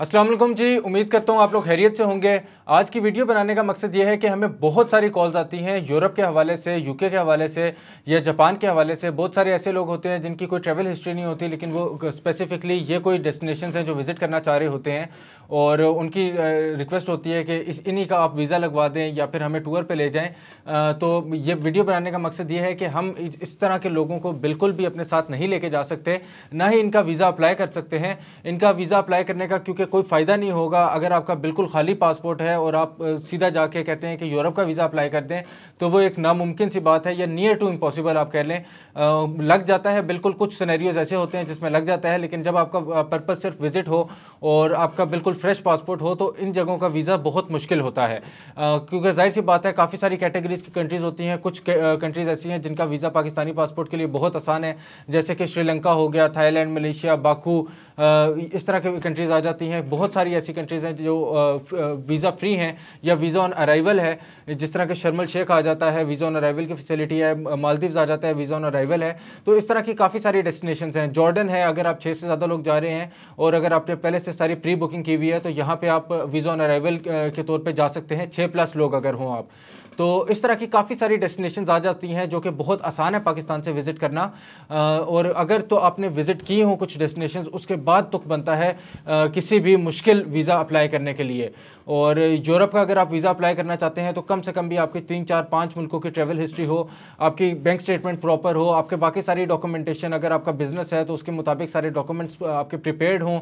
असलम जी उम्मीद करता हूँ आप लोग खैरियत से होंगे आज की वीडियो बनाने का मकसद ये है कि हमें बहुत सारी कॉल्स आती हैं यूरोप के हवाले से यूके के हवाले से या जापान के हवाले से बहुत सारे ऐसे लोग होते हैं जिनकी कोई ट्रैवल हिस्ट्री नहीं होती लेकिन वो स्पेसिफिकली ये कोई डेस्टिनेशन हैं जो विज़िट करना चाह रहे होते हैं और उनकी रिक्वेस्ट होती है कि इस इन्हीं का आप वीज़ा लगवा दें या फिर हमें टूर पर ले जाएँ तो ये वीडियो बनाने का मकसद ये है कि हम इस तरह के लोगों को बिल्कुल भी अपने साथ नहीं लेके जा सकते ना ही इनका वीज़ा अप्लाई कर सकते हैं इनका वीज़ा अप्लाई करने का क्योंकि पे कोई फ़ायदा नहीं होगा अगर आपका बिल्कुल खाली पासपोर्ट है और आप सीधा जाके कहते हैं कि यूरोप का वीज़ा अप्लाई कर दें तो वो एक नामुमकिन सी बात है या नियर टू इम्पॉसिबल आप कह लें लग जाता है बिल्कुल कुछ सिनेरियोज ऐसे होते हैं जिसमें लग जाता है लेकिन जब आपका पर्पज़ सिर्फ विज़िट हो और आपका बिल्कुल फ्रेश पासपोर्ट हो तो इन जगहों का वीज़ा बहुत मुश्किल होता है क्योंकि जाहिर सी बात है काफ़ी सारी कैटेगरीज़ की कंट्रीज़ होती हैं कुछ कंट्रीज़ ऐसी हैं जिनका वीज़ा पाकिस्तानी पासपोर्ट के लिए बहुत आसान है जैसे कि श्रीलंका हो गया थाईलैंड मलेशिया बाकू इस तरह की कंट्रीज़ आ जाती हैं बहुत सारी ऐसी कंट्रीज़ हैं जो वीज़ा फ्री हैं या वीज़ा ऑन अराइवल है जिस तरह के शर्मल शेख आ जाता है वीज़ा ऑन अराइवल की फैसिलिटी है मालदीव्स आ जाता है वीज़ा ऑन अराइवल है तो इस तरह की काफ़ी सारी डेस्टिनेशन हैं जॉर्डन है अगर आप छः से ज़्यादा लोग जा रहे हैं और अगर आपने पहले से सारी प्री बुकिंग की हुई है तो यहाँ पर आप वीज़ा ऑन अराइवल के तौर पर जा सकते हैं छः प्लस लोग अगर हों आप तो इस तरह की काफ़ी सारी डेस्टिनेशन आ जाती हैं जो कि बहुत आसान है पाकिस्तान से विज़िट करना और अगर तो आपने विज़िट की हो कुछ डेस्टिनेशन उसके बाद तुक तो बनता है किसी भी मुश्किल वीज़ा अप्लाई करने के लिए और यूरोप का अगर आप वीज़ा अप्लाई करना चाहते हैं तो कम से कम भी आपके तीन चार पाँच मुल्कों की ट्रैवल हिस्ट्री हो आपकी बैंक स्टेटमेंट प्रॉपर हो आपके बाकी सारी डॉक्यूमेंटेशन अगर आपका बिज़नेस है तो उसके मुताबिक सारे डॉक्यूमेंट्स आपके प्रिपेयर्ड हों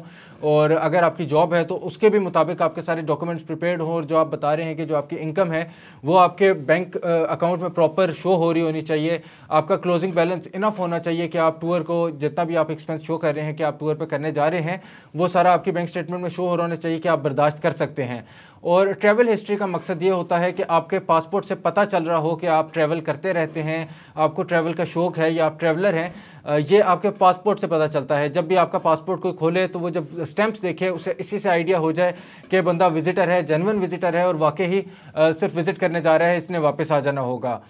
और अगर आपकी जॉब है तो उसके भी मुताबिक आपके सारे डॉक्यूमेंट्स प्रिपेयर्ड हों और जो आप बता रहे हैं कि जो आपकी इनकम है वो आपके आपके बैंक अकाउंट में प्रॉपर शो हो रही होनी चाहिए आपका क्लोजिंग बैलेंस इनफ होना चाहिए कि आप टूर को जितना भी आप एक्सपेंस शो कर रहे हैं कि आप टूर पर करने जा रहे हैं वो सारा आपकी बैंक स्टेटमेंट में शो हो रहा होना चाहिए कि आप बर्दाश्त कर सकते हैं और ट्रैवल हिस्ट्री का मकसद ये होता है कि आपके पासपोर्ट से पता चल रहा हो कि आप ट्रैवल करते रहते हैं आपको ट्रैवल का शौक़ है या आप ट्रैवलर हैं ये आपके पासपोर्ट से पता चलता है जब भी आपका पासपोर्ट कोई खोले तो वो जब स्टैम्प्स देखे उसे इसी से आइडिया हो जाए कि बंदा विजिटर है जेनवन विजिटर है और वाकई ही सिर्फ विज़िट करने जा रहा है इसने वापस आ जाना होगा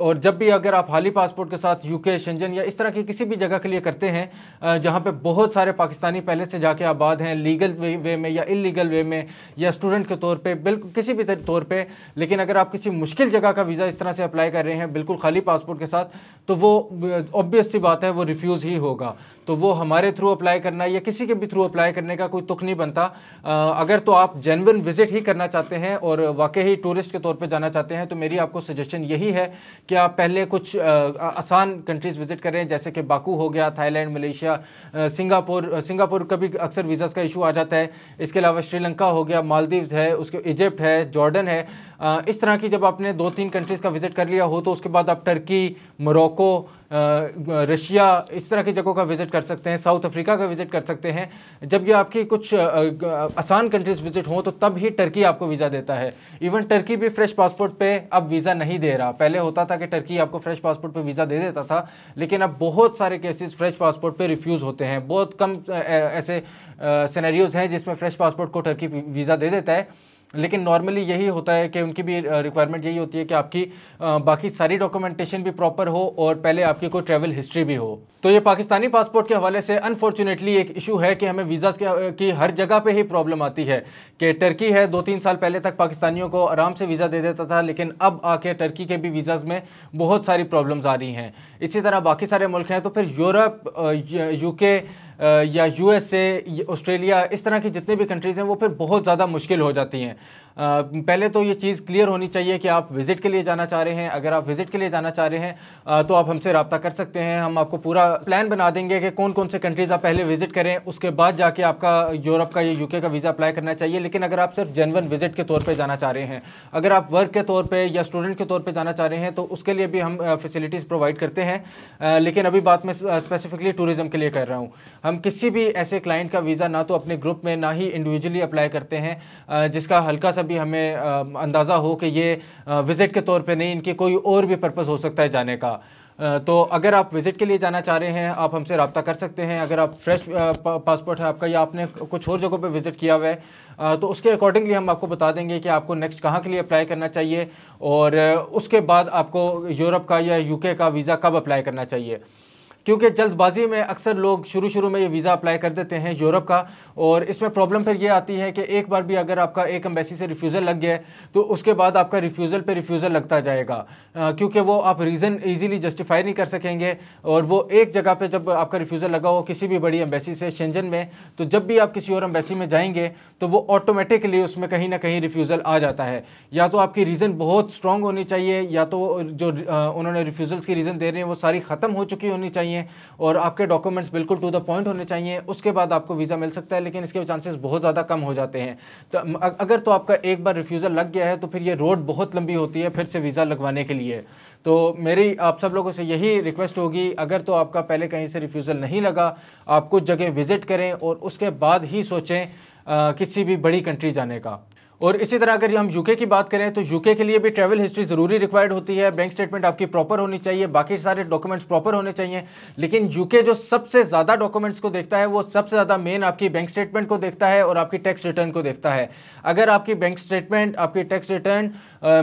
और जब भी अगर आप हाली पासपोर्ट के साथ यूके शंजन या इस तरह की किसी भी जगह के लिए करते हैं जहाँ पे बहुत सारे पाकिस्तानी पहले से जाके आबाद हैं लीगल वे, वे में या इलीगल वे में या स्टूडेंट के तौर पे बिल्कुल किसी भी तौर पे लेकिन अगर आप किसी मुश्किल जगह का वीज़ा इस तरह से अप्लाई कर रहे हैं बिल्कुल खाली पासपोर्ट के साथ तो वो ऑब्वियस सी बात है वो रिफ्यूज़ ही होगा तो वो हमारे थ्रू अप्लाई करना या किसी के भी थ्रू अप्लाई करने का कोई तुख नहीं बनता आ, अगर तो आप जेनवन विजिट ही करना चाहते हैं और वाकई ही टूरिस्ट के तौर पर जाना चाहते हैं तो मेरी आपको सजेशन यही है कि आप पहले कुछ आ, आसान कंट्रीज़ विजिट करें जैसे कि बाकू हो गया थाईलैंड मलेशिया सिंगापुर सिंगापुर का भी अक्सर वीज़ाज़ का इशू आ जाता है इसके अलावा श्रीलंका हो गया मालदीव्स है उसके इजिप्ट है जॉर्डन है इस तरह की जब आपने दो तीन कंट्रीज़ का विज़िट कर लिया हो तो उसके बाद आप टर्की मोरक्को रशिया इस तरह की जगहों का विज़िट कर सकते हैं साउथ अफ्रीका का विज़िट कर सकते हैं जब ये आपकी कुछ आसान कंट्रीज़ विज़िट हों तो तब ही टर्की आपको वीज़ा देता है इवन टर्की भी फ्रेश पासपोर्ट पे अब वीज़ा नहीं दे रहा पहले होता था कि टर्की आपको फ्रेश पासपोर्ट पे वीज़ा दे देता था लेकिन अब बहुत सारे केसेस फ्रेश पासपोर्ट पर रिफ्यूज़ होते हैं बहुत कम ऐसे सिनेरियोज़ हैं जिसमें फ्रेश पासपोर्ट को टर्की वीज़ा दे देता है लेकिन नॉर्मली यही होता है कि उनकी भी रिक्वायरमेंट यही होती है कि आपकी बाकी सारी डॉक्यूमेंटेशन भी प्रॉपर हो और पहले आपकी कोई ट्रैवल हिस्ट्री भी हो तो ये पाकिस्तानी पासपोर्ट के हवाले से अनफॉर्चुनेटली एक इशू है कि हमें वीज़ा की हर जगह पे ही प्रॉब्लम आती है कि टर्की है दो तीन साल पहले तक पाकिस्तानियों को आराम से वीज़ा दे देता था लेकिन अब आके टर्की के भी वीज़ाज़ में बहुत सारी प्रॉब्लम्स आ रही हैं इसी तरह बाकी सारे मुल्क हैं तो फिर यूरोप यूके या यूएसए ऑस्ट्रेलिया इस तरह की जितनी भी कंट्रीज़ हैं वो फिर बहुत ज़्यादा मुश्किल हो जाती हैं पहले तो ये चीज़ क्लियर होनी चाहिए कि आप विज़िट के लिए जाना चाह रहे हैं अगर आप विज़िट के लिए जाना चाह रहे हैं तो आप हमसे रबता कर सकते हैं हम आपको पूरा प्लान बना देंगे कि कौन कौन से कंट्रीज़ आप पहले विज़िट करें उसके बाद जाके आपका यूरोप का या यूके का वीज़ा अप्लाई करना चाहिए लेकिन अगर आप सिर्फ जेनवन विज़िट के तौर पर जाना चाह रहे हैं अगर आप वर्क के तौर पर या स्टूडेंट के तौर पर जाना चाह रहे हैं तो उसके लिए भी हम फैसिलिटीज़ प्रोवाइड करते हैं लेकिन अभी बात मैं स्पेसिफिकली टूरिज़म के लिए कर रहा हूँ हम किसी भी ऐसे क्लाइंट का वीज़ा ना तो अपने ग्रुप में ना ही इंडिविजुअली अप्लाई करते हैं जिसका हल्का सा सा भी हमें अंदाज़ा हो कि ये विज़िट के तौर पे नहीं इनकी कोई और भी पर्पज़ हो सकता है जाने का तो अगर आप विज़िट के लिए जाना चाह रहे हैं आप हमसे रबता कर सकते हैं अगर आप फ्रेश पासपोर्ट है आपका या आपने कुछ और जगहों पे विज़िट किया हुआ है तो उसके अकॉर्डिंगली हम आपको बता देंगे कि आपको नेक्स्ट कहाँ के लिए अप्लाई करना चाहिए और उसके बाद आपको यूरोप का या यूके का वीज़ा कब अप्लाई करना चाहिए क्योंकि जल्दबाजी में अक्सर लोग शुरू शुरू में ये वीज़ा अप्लाई कर देते हैं यूरोप का और इसमें प्रॉब्लम फिर ये आती है कि एक बार भी अगर आपका एक एम्बेसी से रिफ्यूज़ल लग गया तो उसके बाद आपका रिफ्यूज़ल पर रिफ्यूज़ल लगता जाएगा क्योंकि वो आप रीज़न ईजिली जस्टिफाई नहीं कर सकेंगे और वो एक जगह पर जब आपका रिफ्यूज़ल लगा हो किसी भी बड़ी एम्बेसी से शेंजन में तो जब भी आप किसी और एम्बेसी में जाएंगे तो वो ऑटोमेटिकली उसमें कहीं ना कहीं रिफ्यूज़ल आ जाता है या तो आपकी रीज़न बहुत स्ट्रॉन्ग होनी चाहिए या तो जो उन्होंने रिफ्यूज़ल्स की रीज़न दे रहे हैं वो सारी ख़त्म हो चुकी होनी चाहिए चाहिए और आपके डॉक्यूमेंट्स बिल्कुल टू द पॉइंट होने चाहिए उसके बाद आपको वीज़ा मिल सकता है लेकिन इसके चांसेस बहुत ज़्यादा कम हो जाते हैं तो अगर तो आपका एक बार रिफ्यूज़ल लग गया है तो फिर ये रोड बहुत लंबी होती है फिर से वीज़ा लगवाने के लिए तो मेरी आप सब लोगों से यही रिक्वेस्ट होगी अगर तो आपका पहले कहीं से रिफ्यूज़ल नहीं लगा आप कुछ जगह विज़िट करें और उसके बाद ही सोचें आ, किसी भी बड़ी कंट्री जाने का और इसी तरह अगर हम यूके की बात करें तो यूके के लिए भी ट्रैवल हिस्ट्री ज़रूरी रिक्वायर्ड होती है बैंक स्टेटमेंट आपकी प्रॉपर होनी चाहिए बाकी सारे डॉक्यूमेंट्स प्रॉपर होने चाहिए लेकिन यूके जो सबसे ज़्यादा डॉक्यूमेंट्स को देखता है वो सबसे ज़्यादा मेन आपकी बैंक स्टेटमेंट को देखता है और आपकी टैक्स रिटर्न को देखता है अगर आपकी बैंक स्टेटमेंट आपकी टैक्स रिटर्न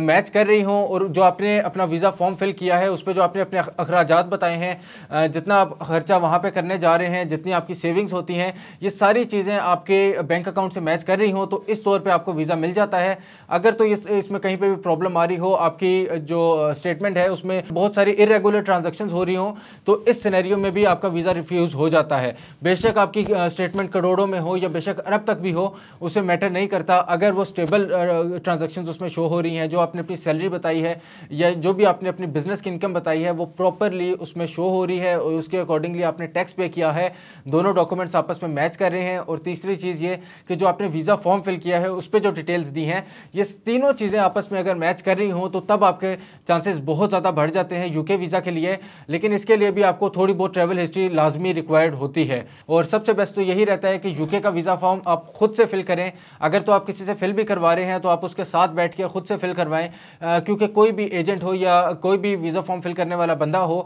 मैच कर रही हो और जो आपने अपना वीज़ा फॉर्म फिल किया है उस पर जो आपने अपने अखराज बताए हैं जितना आप खर्चा वहाँ पर करने जा रहे हैं जितनी आपकी सेविंग्स होती हैं ये सारी चीज़ें आपके बैंक अकाउंट से मैच कर रही हों तो इस तौर पर आपको वीज़ा मिल मिल जाता है अगर तो इस इसमें कहीं पे भी प्रॉब्लम आ रही हो आपकी जो स्टेटमेंट है उसमें बहुत सारी इरेगुलर ट्रांजेक्शन हो रही हो तो इस सिनेरियो में भी आपका वीज़ा रिफ्यूज़ हो जाता है बेशक आपकी स्टेटमेंट करोड़ों में हो या बेशक अरब तक भी हो उसे मैटर नहीं करता अगर वो स्टेबल ट्रांजेक्शन उसमें शो हो रही हैं जो आपने अपनी सैलरी बताई है या जो भी आपने अपनी बिजनेस की इनकम बताई है वो प्रॉपरली उसमें शो हो रही है और उसके अकॉर्डिंगली आपने टैक्स पे किया है दोनों डॉक्यूमेंट्स आपस में मैच कर रहे हैं और तीसरी चीज़ ये कि जो आपने वीज़ा फॉर्म फिल किया है उस पर जो डिटेल डिटेल्स दी हैं ये तीनों चीज़ें आपस में अगर मैच कर रही हों तो तब आपके चांसेस बहुत ज़्यादा बढ़ जाते हैं यूके वीज़ा के लिए लेकिन इसके लिए भी आपको थोड़ी बहुत ट्रैवल हिस्ट्री लाजमी रिक्वायर्ड होती है और सबसे बेस्ट तो यही रहता है कि यूके का वीज़ा फॉर्म आप खुद से फिल करें अगर तो आप किसी से फिल भी करवा रहे हैं तो आप उसके साथ बैठ के खुद से फिल करवाएं क्योंकि कोई भी एजेंट हो या कोई भी वीज़ा फॉर्म फिल करने वाला बंदा हो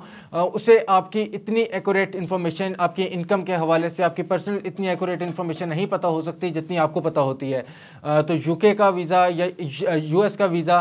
उसे आपकी इतनी एक्यूरेट इन्फॉर्मेशन आपकी इनकम के हवाले से आपकी पर्सनल इतनी एक्यूरेट इन्फॉर्मेशन नहीं पता हो सकती जितनी आपको पता होती है तो तो यूके का वीज़ा या यूएस का वीज़ा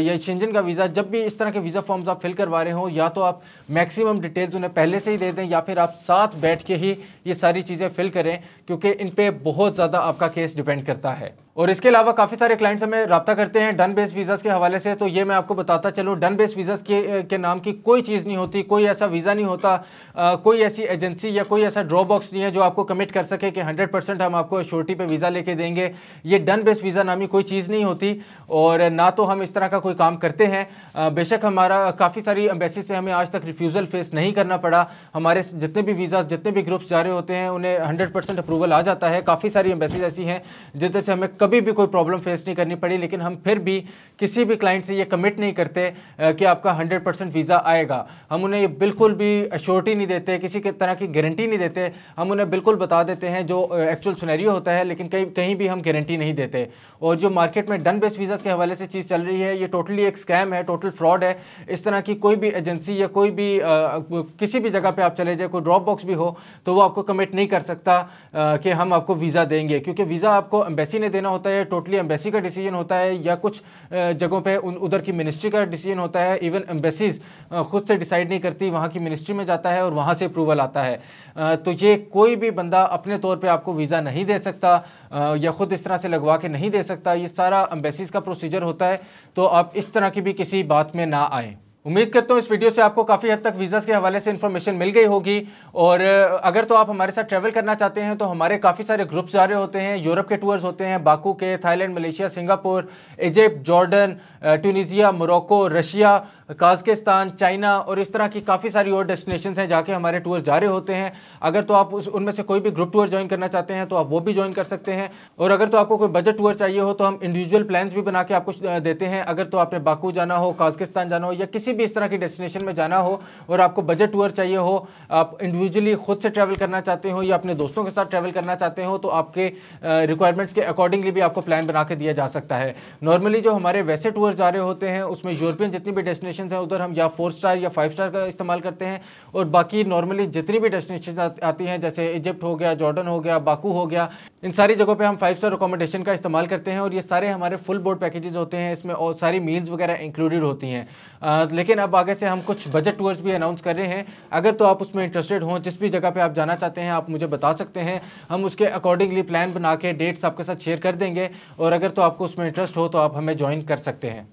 या शेंजन का वीज़ा जब भी इस तरह के वीज़ा फॉर्म्स आप फिल करवा रहे हो या तो आप मैक्सिमम डिटेल्स उन्हें पहले से ही दे दें या फिर आप साथ बैठ के ही ये सारी चीज़ें फिल करें क्योंकि इन पर बहुत ज़्यादा आपका केस डिपेंड करता है और इसके अलावा काफ़ी सारे क्लाइंट्स हमें रबा करते हैं डन बेस वीजा के हवाले से तो ये मैं आपको बताता चलूँ डन बेस वीजा के, के नाम की कोई चीज़ नहीं होती कोई ऐसा वीज़ा नहीं होता आ, कोई ऐसी एजेंसी या कोई ऐसा ड्रॉबॉक्स नहीं है जो आपको कमिट कर सके कि हंड्रेड परसेंट हम आपको श्योरिटी पे वीज़ा लेके देंगे ये डन बेस वीज़ा मुआवजा नामी कोई चीज़ नहीं होती और ना तो हम इस तरह का कोई काम करते हैं बेशक हमारा काफ़ी सारी एम्बेसी से हमें आज तक रिफ्यूज़ल फेस नहीं करना पड़ा हमारे जितने भी वीज़ा जितने भी ग्रुप्स जा रहे होते हैं उन्हें हंड्रेड परसेंट अप्रूवल आ जाता है काफ़ी सारी एम्बेसीज ऐसी हैं जिससे से हमें कभी भी कोई प्रॉब्लम फेस नहीं करनी पड़ी लेकिन हम फिर भी किसी भी क्लाइंट से ये कमिट नहीं करते कि आपका हंड्रेड परसेंट वीज़ा आएगा हम उन्हें बिल्कुल भी अश्योरिटी नहीं देते किसी के तरह की गारंटी नहीं देते हम उन्हें बिल्कुल बता देते हैं जो एक्चुअल सुनहरी होता है लेकिन कहीं कहीं भी हम गारंटी नहीं देते और जो मार्केट में डन बेस वीज़ा के हवाले से चीज़ चल रही है ये टोटली एक स्कैम है टोटल फ्रॉड है इस तरह की कोई भी एजेंसी या कोई भी आ, किसी भी जगह पर आप चले जाए कोई ड्रॉप बॉक्स भी हो तो वो आपको कमिट नहीं कर सकता आ, कि हम आपको वीज़ा देंगे क्योंकि वीज़ा आपको एम्बेसी ने देना होता है टोटली एम्बेसी का डिसीजन होता है या कुछ जगहों पर उधर की मिनिस्ट्री का डिसीजन होता है इवन एम्बेसीज खुद से डिसाइड नहीं करती वहाँ की मिनिस्ट्री में जाता है और वहाँ से अप्रूवल आता है तो ये कोई भी बंदा अपने तौर पर आपको वीज़ा नहीं दे सकता या ख़ुद इस तरह से लगवा के नहीं दे सकता ये सारा अम्बेसीज का प्रोसीजर होता है तो आप इस तरह की भी किसी बात में ना आए उम्मीद करता हूँ इस वीडियो से आपको काफ़ी हद तक वीज़ा के हवाले से इन्फॉर्मेशन मिल गई होगी और अगर तो आप हमारे साथ ट्रैवल करना चाहते हैं तो हमारे काफ़ी सारे ग्रुप्स जा रहे होते हैं यूरोप के टूर्स होते हैं बाकू के Thailand Malaysia Singapore Egypt Jordan Tunisia Morocco Russia Kazakhstan China और इस तरह की काफ़ी सारी और डेस्टिनेशन हैं जहाँ के हमारे टूर्स जा रहे होते हैं अगर तो आप उस उनमें से कोई भी ग्रुप टूर ज्वाइन करना चाहते हैं तो आप वो भी ज्वाइन कर सकते हैं और अगर तो आपको कोई बजट टूर चाहिए हो तो हम इंडिविजुअल प्लान्स भी बना के आपको देते हैं अगर तो आपने बाकू जाना हो काजकिस्तान जाना हो या किसी भी इस तरह की डेस्टिनेशन में जाना हो और आपको बजट टूर चाहिए हो आप इंडिविजुअली खुद से ट्रैवल करना चाहते हो या अपने दोस्तों के साथ ट्रैवल करना चाहते हो तो आपके रिक्वायरमेंट्स के अकॉर्डिंगली भी आपको प्लान बना के दिया जा सकता है नॉर्मली जो हमारे वैसे टूर जा रहे होते हैं उसमें यूरोपियन जितनी भी डेस्टिनेशन डेस्टिनेशन है उधर हम या फोर स्टार या फाइव स्टार का इस्तेमाल करते हैं और बाकी नॉर्मली जितनी भी डेस्टिनेशन आती हैं जैसे इजिप्ट हो गया जॉर्डन हो गया बाकू हो गया इन सारी जगहों पर हम फाइव स्टार अकोमोडेशन का इस्तेमाल करते हैं और ये सारे हमारे फुल बोर्ड पैकेजेस होते हैं इसमें और सारी मील्स वगैरह इंक्लूडेड होती हैं लेकिन अब आगे से हम कुछ बजट टूर्स भी अनाउंस कर रहे हैं अगर तो आप उसमें इंटरेस्टेड हों जिस भी जगह पर आप जाना चाहते हैं आप मुझे बता सकते हैं हम उसके अकॉर्डिंगली प्लान बना के डेट्स आपके साथ शेयर कर देंगे और अगर तो आपको उसमें इंटरेस्ट हो तो आप हमें ज्वाइन कर सकते हैं